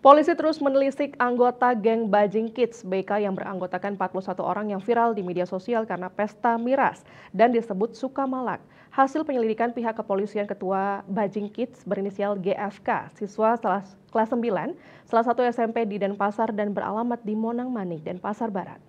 Polisi terus menelisik anggota geng Bajing Kids BK yang beranggotakan 41 orang yang viral di media sosial karena pesta miras dan disebut suka malak. Hasil penyelidikan pihak kepolisian ketua Bajing Kids berinisial GFK, siswa kelas 9, salah satu SMP di Denpasar dan beralamat di Monang Manik, Denpasar Barat.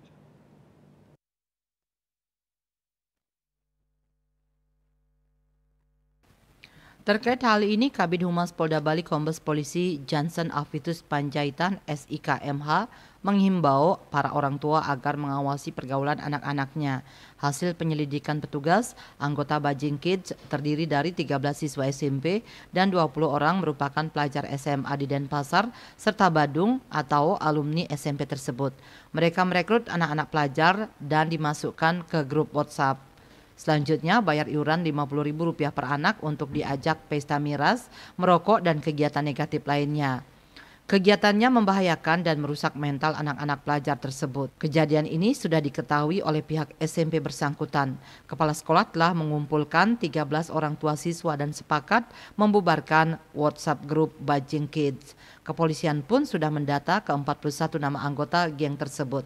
Terkait hal ini, Kabit Humas Polda Bali Kombes Polisi Johnson Avitus Panjaitan SIKMH menghimbau para orang tua agar mengawasi pergaulan anak-anaknya. Hasil penyelidikan petugas, anggota Bajing Kids terdiri dari 13 siswa SMP dan 20 orang merupakan pelajar SMA di Denpasar serta Badung atau alumni SMP tersebut. Mereka merekrut anak-anak pelajar dan dimasukkan ke grup WhatsApp. Selanjutnya bayar iuran Rp50.000 per anak untuk diajak pesta miras, merokok dan kegiatan negatif lainnya. Kegiatannya membahayakan dan merusak mental anak-anak pelajar tersebut. Kejadian ini sudah diketahui oleh pihak SMP bersangkutan. Kepala sekolah telah mengumpulkan 13 orang tua siswa dan sepakat membubarkan WhatsApp grup Bajing Kids. Kepolisian pun sudah mendata ke 41 nama anggota geng tersebut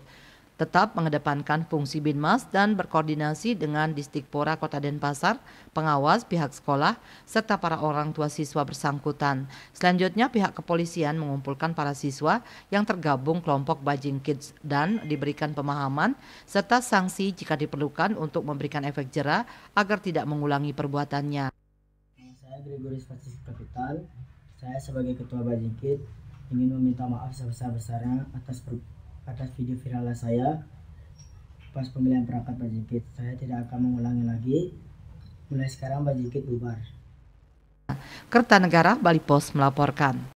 tetap mengedepankan fungsi Binmas dan berkoordinasi dengan Distikpora Kota Denpasar, pengawas, pihak sekolah, serta para orang tua siswa bersangkutan. Selanjutnya pihak kepolisian mengumpulkan para siswa yang tergabung kelompok Bajing Kids dan diberikan pemahaman serta sanksi jika diperlukan untuk memberikan efek jera agar tidak mengulangi perbuatannya. Saya Gregorius Kapital, saya sebagai Ketua Bajing Kids ingin meminta maaf sebesar-besarnya atas perbuatan atas video viral saya pas pemilihan perangkat Bajikit. Saya tidak akan mengulangi lagi. Mulai sekarang Bajikit bubar. Kertanegara, Bali Post melaporkan.